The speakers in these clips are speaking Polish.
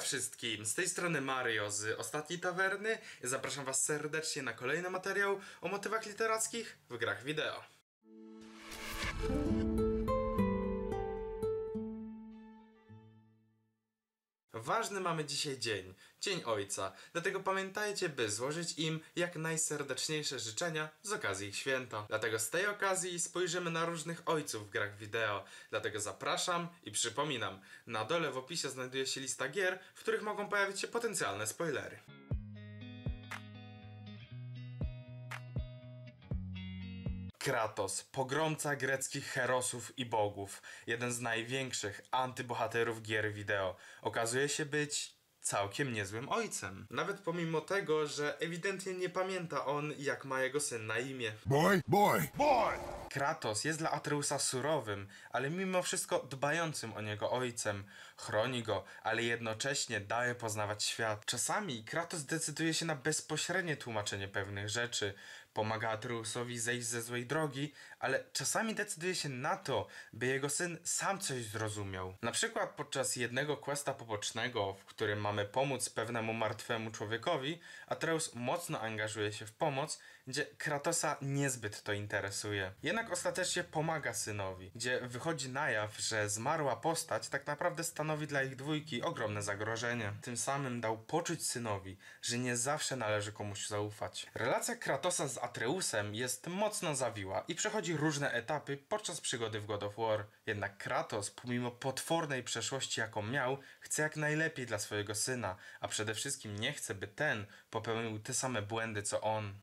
wszystkim, z tej strony Mario z Ostatniej Tawerny. Zapraszam Was serdecznie na kolejny materiał o motywach literackich w grach wideo. Ważny mamy dzisiaj dzień, Dzień Ojca, dlatego pamiętajcie, by złożyć im jak najserdeczniejsze życzenia z okazji ich święta. Dlatego z tej okazji spojrzymy na różnych ojców w grach wideo. Dlatego zapraszam i przypominam, na dole w opisie znajduje się lista gier, w których mogą pojawić się potencjalne spoilery. Kratos, pogromca greckich herosów i bogów, jeden z największych antybohaterów gier wideo, okazuje się być całkiem niezłym ojcem. Nawet pomimo tego, że ewidentnie nie pamięta on, jak ma jego syn na imię. Boy, boy, boy! Kratos jest dla Atreusa surowym, ale mimo wszystko dbającym o niego ojcem. Chroni go, ale jednocześnie daje poznawać świat. Czasami Kratos decyduje się na bezpośrednie tłumaczenie pewnych rzeczy, Pomaga Atreusowi zejść ze złej drogi, ale czasami decyduje się na to, by jego syn sam coś zrozumiał. Na przykład podczas jednego questa pobocznego, w którym mamy pomóc pewnemu martwemu człowiekowi, Atreus mocno angażuje się w pomoc, gdzie Kratosa niezbyt to interesuje. Jednak ostatecznie pomaga synowi, gdzie wychodzi na jaw, że zmarła postać tak naprawdę stanowi dla ich dwójki ogromne zagrożenie. Tym samym dał poczuć synowi, że nie zawsze należy komuś zaufać. Relacja Kratosa z Atreusem jest mocno zawiła i przechodzi różne etapy podczas przygody w God of War. Jednak Kratos, pomimo potwornej przeszłości jaką miał, chce jak najlepiej dla swojego syna, a przede wszystkim nie chce, by ten popełnił te same błędy co on.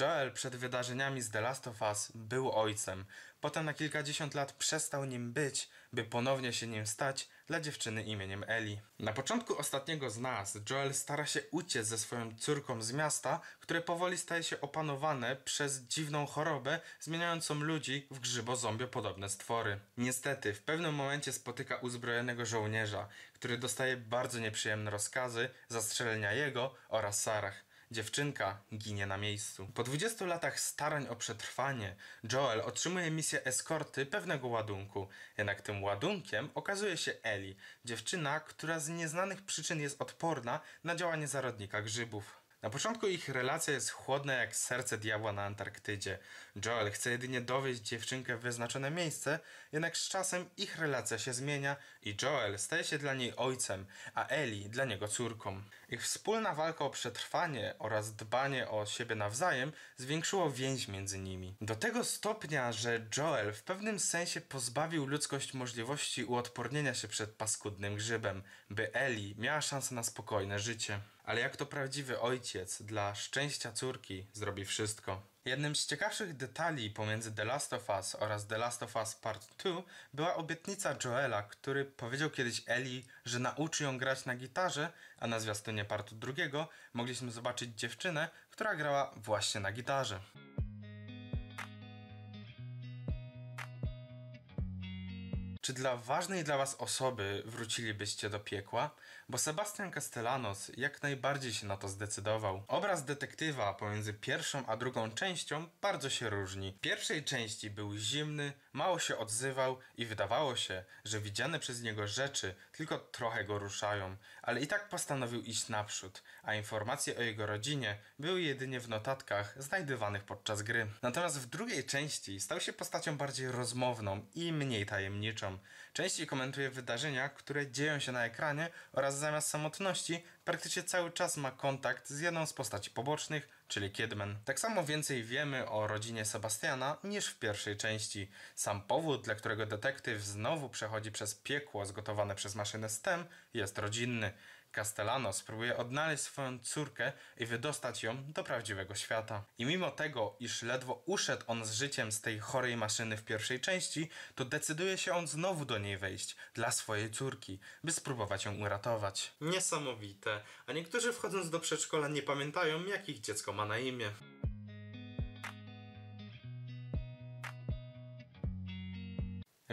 Joel przed wydarzeniami z The Last of Us był ojcem. Potem na kilkadziesiąt lat przestał nim być, by ponownie się nim stać dla dziewczyny imieniem Ellie. Na początku ostatniego z nas Joel stara się uciec ze swoją córką z miasta, które powoli staje się opanowane przez dziwną chorobę zmieniającą ludzi w grzybo-zombio-podobne stwory. Niestety, w pewnym momencie spotyka uzbrojonego żołnierza, który dostaje bardzo nieprzyjemne rozkazy zastrzelenia jego oraz Sarah. Dziewczynka ginie na miejscu. Po 20 latach starań o przetrwanie, Joel otrzymuje misję eskorty pewnego ładunku. Jednak tym ładunkiem okazuje się Ellie, dziewczyna, która z nieznanych przyczyn jest odporna na działanie zarodnika grzybów. Na początku ich relacja jest chłodna jak serce diabła na Antarktydzie. Joel chce jedynie dowieść dziewczynkę w wyznaczone miejsce, jednak z czasem ich relacja się zmienia i Joel staje się dla niej ojcem, a Ellie dla niego córką. Ich wspólna walka o przetrwanie oraz dbanie o siebie nawzajem zwiększyło więź między nimi. Do tego stopnia, że Joel w pewnym sensie pozbawił ludzkość możliwości uodpornienia się przed paskudnym grzybem, by Ellie miała szansę na spokojne życie ale jak to prawdziwy ojciec dla szczęścia córki zrobi wszystko. Jednym z ciekawszych detali pomiędzy The Last of Us oraz The Last of Us Part 2 była obietnica Joela, który powiedział kiedyś Ellie, że nauczy ją grać na gitarze, a na zwiastunie partu drugiego mogliśmy zobaczyć dziewczynę, która grała właśnie na gitarze. Czy dla ważnej dla Was osoby wrócilibyście do piekła? Bo Sebastian Castellanos jak najbardziej się na to zdecydował. Obraz detektywa pomiędzy pierwszą a drugą częścią bardzo się różni. W pierwszej części był zimny, Mało się odzywał i wydawało się, że widziane przez niego rzeczy tylko trochę go ruszają, ale i tak postanowił iść naprzód, a informacje o jego rodzinie były jedynie w notatkach znajdywanych podczas gry. Natomiast w drugiej części stał się postacią bardziej rozmowną i mniej tajemniczą. Częściej komentuje wydarzenia, które dzieją się na ekranie oraz zamiast samotności praktycznie cały czas ma kontakt z jedną z postaci pobocznych, czyli Kidman. Tak samo więcej wiemy o rodzinie Sebastiana niż w pierwszej części. Sam powód, dla którego detektyw znowu przechodzi przez piekło zgotowane przez maszynę STEM jest rodzinny. Castellano spróbuje odnaleźć swoją córkę i wydostać ją do prawdziwego świata. I mimo tego, iż ledwo uszedł on z życiem z tej chorej maszyny w pierwszej części, to decyduje się on znowu do niej wejść, dla swojej córki, by spróbować ją uratować. Niesamowite. A niektórzy wchodząc do przedszkola nie pamiętają, jak ich dziecko ma na imię.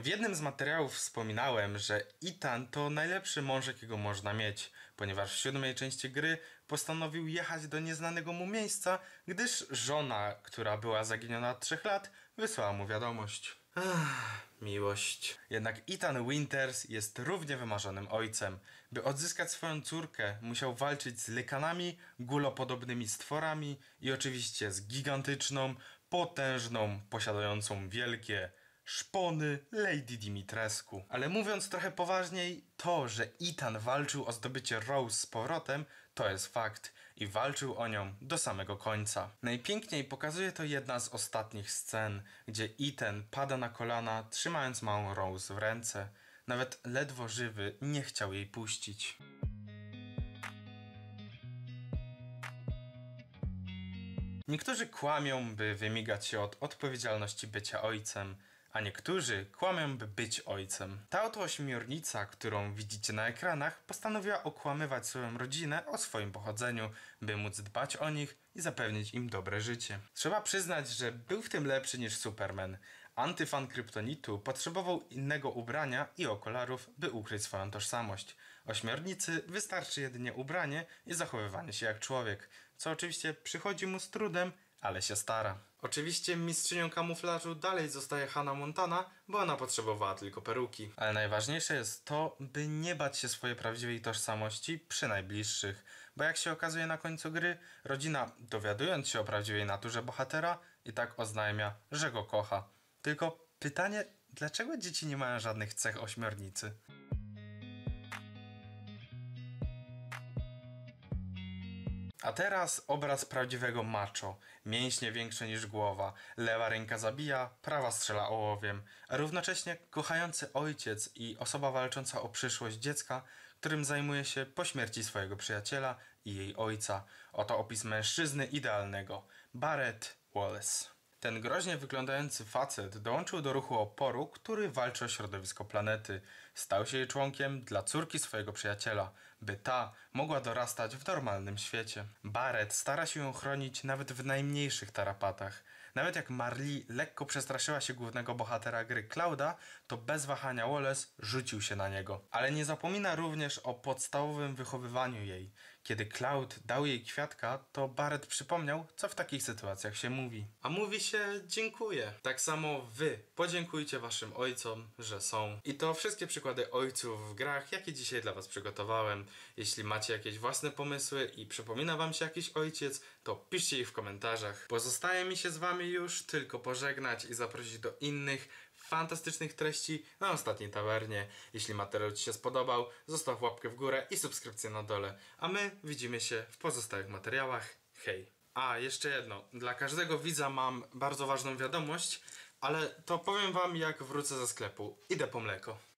W jednym z materiałów wspominałem, że Itan to najlepszy mąż, jakiego można mieć, ponieważ w siódmej części gry postanowił jechać do nieznanego mu miejsca, gdyż żona, która była zaginiona od trzech lat, wysłała mu wiadomość. Ach, miłość. Jednak Ethan Winters jest równie wymarzonym ojcem. By odzyskać swoją córkę, musiał walczyć z lykanami, gulopodobnymi stworami i oczywiście z gigantyczną, potężną, posiadającą wielkie szpony Lady Dimitrescu. Ale mówiąc trochę poważniej, to, że Ethan walczył o zdobycie Rose z powrotem, to jest fakt i walczył o nią do samego końca. Najpiękniej pokazuje to jedna z ostatnich scen, gdzie Ethan pada na kolana, trzymając małą Rose w ręce. Nawet ledwo żywy nie chciał jej puścić. Niektórzy kłamią, by wymigać się od odpowiedzialności bycia ojcem, a niektórzy kłamią, by być ojcem. Ta oto ośmiornica, którą widzicie na ekranach, postanowiła okłamywać swoją rodzinę o swoim pochodzeniu, by móc dbać o nich i zapewnić im dobre życie. Trzeba przyznać, że był w tym lepszy niż Superman. Antyfan kryptonitu potrzebował innego ubrania i okularów, by ukryć swoją tożsamość. Ośmiornicy wystarczy jedynie ubranie i zachowywanie się jak człowiek, co oczywiście przychodzi mu z trudem, ale się stara. Oczywiście mistrzynią kamuflażu dalej zostaje Hannah Montana, bo ona potrzebowała tylko peruki. Ale najważniejsze jest to, by nie bać się swojej prawdziwej tożsamości przy najbliższych, bo jak się okazuje na końcu gry, rodzina, dowiadując się o prawdziwej naturze bohatera, i tak oznajmia, że go kocha. Tylko pytanie, dlaczego dzieci nie mają żadnych cech ośmiornicy? A teraz obraz prawdziwego macho. Mięśnie większe niż głowa. Lewa ręka zabija, prawa strzela ołowiem. A równocześnie kochający ojciec i osoba walcząca o przyszłość dziecka, którym zajmuje się po śmierci swojego przyjaciela i jej ojca. Oto opis mężczyzny idealnego. Barrett Wallace. Ten groźnie wyglądający facet dołączył do ruchu oporu, który walczy o środowisko planety. Stał się jej członkiem dla córki swojego przyjaciela by ta mogła dorastać w normalnym świecie. Barret stara się ją chronić nawet w najmniejszych tarapatach. Nawet jak Marli lekko przestraszyła się głównego bohatera gry Clouda, to bez wahania Wallace rzucił się na niego. Ale nie zapomina również o podstawowym wychowywaniu jej. Kiedy Cloud dał jej kwiatka, to Barret przypomniał, co w takich sytuacjach się mówi. A mówi się dziękuję. Tak samo wy podziękujcie waszym ojcom, że są. I to wszystkie przykłady ojców w grach, jakie dzisiaj dla was przygotowałem. Jeśli macie jakieś własne pomysły i przypomina wam się jakiś ojciec, to piszcie ich w komentarzach. Pozostaje mi się z wami już tylko pożegnać i zaprosić do innych fantastycznych treści na ostatniej tawernie. Jeśli materiał Ci się spodobał, zostaw łapkę w górę i subskrypcję na dole. A my widzimy się w pozostałych materiałach. Hej! A, jeszcze jedno. Dla każdego widza mam bardzo ważną wiadomość, ale to powiem Wam jak wrócę ze sklepu. Idę po mleko.